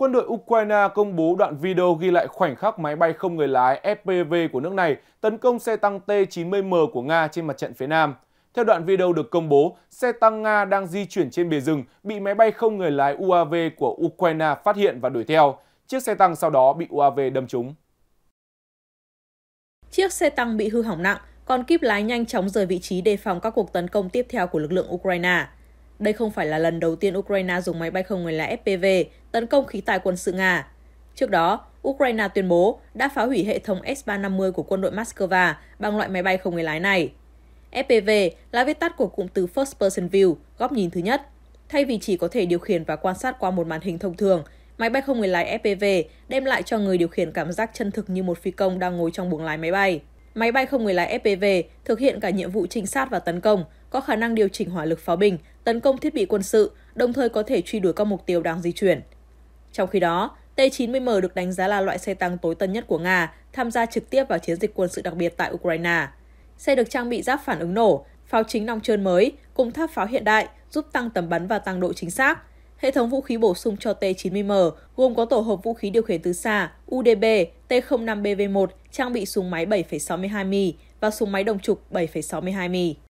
Quân đội Ukraine công bố đoạn video ghi lại khoảnh khắc máy bay không người lái FPV của nước này tấn công xe tăng T-90M của Nga trên mặt trận phía Nam. Theo đoạn video được công bố, xe tăng Nga đang di chuyển trên bìa rừng bị máy bay không người lái UAV của Ukraine phát hiện và đuổi theo. Chiếc xe tăng sau đó bị UAV đâm trúng. Chiếc xe tăng bị hư hỏng nặng, còn kíp lái nhanh chóng rời vị trí đề phòng các cuộc tấn công tiếp theo của lực lượng Ukraine. Đây không phải là lần đầu tiên Ukraine dùng máy bay không người lái FPV tấn công khí tài quân sự Nga. Trước đó, Ukraine tuyên bố đã phá hủy hệ thống S-350 của quân đội Moscow bằng loại máy bay không người lái này. FPV là viết tắt của cụm từ First Person View, góc nhìn thứ nhất. Thay vì chỉ có thể điều khiển và quan sát qua một màn hình thông thường, máy bay không người lái FPV đem lại cho người điều khiển cảm giác chân thực như một phi công đang ngồi trong buồng lái máy bay. Máy bay không người lái FPV thực hiện cả nhiệm vụ trinh sát và tấn công, có khả năng điều chỉnh hỏa lực pháo binh, tấn công thiết bị quân sự, đồng thời có thể truy đuổi các mục tiêu đang di chuyển. Trong khi đó, T-90M được đánh giá là loại xe tăng tối tân nhất của Nga, tham gia trực tiếp vào chiến dịch quân sự đặc biệt tại Ukraine. Xe được trang bị giáp phản ứng nổ, pháo chính nòng trơn mới cùng tháp pháo hiện đại giúp tăng tầm bắn và tăng độ chính xác, Hệ thống vũ khí bổ sung cho T-90M gồm có tổ hợp vũ khí điều khiển từ xa UDB T-05BV1 trang bị súng máy 7,62mm và súng máy đồng trục 7,62mm.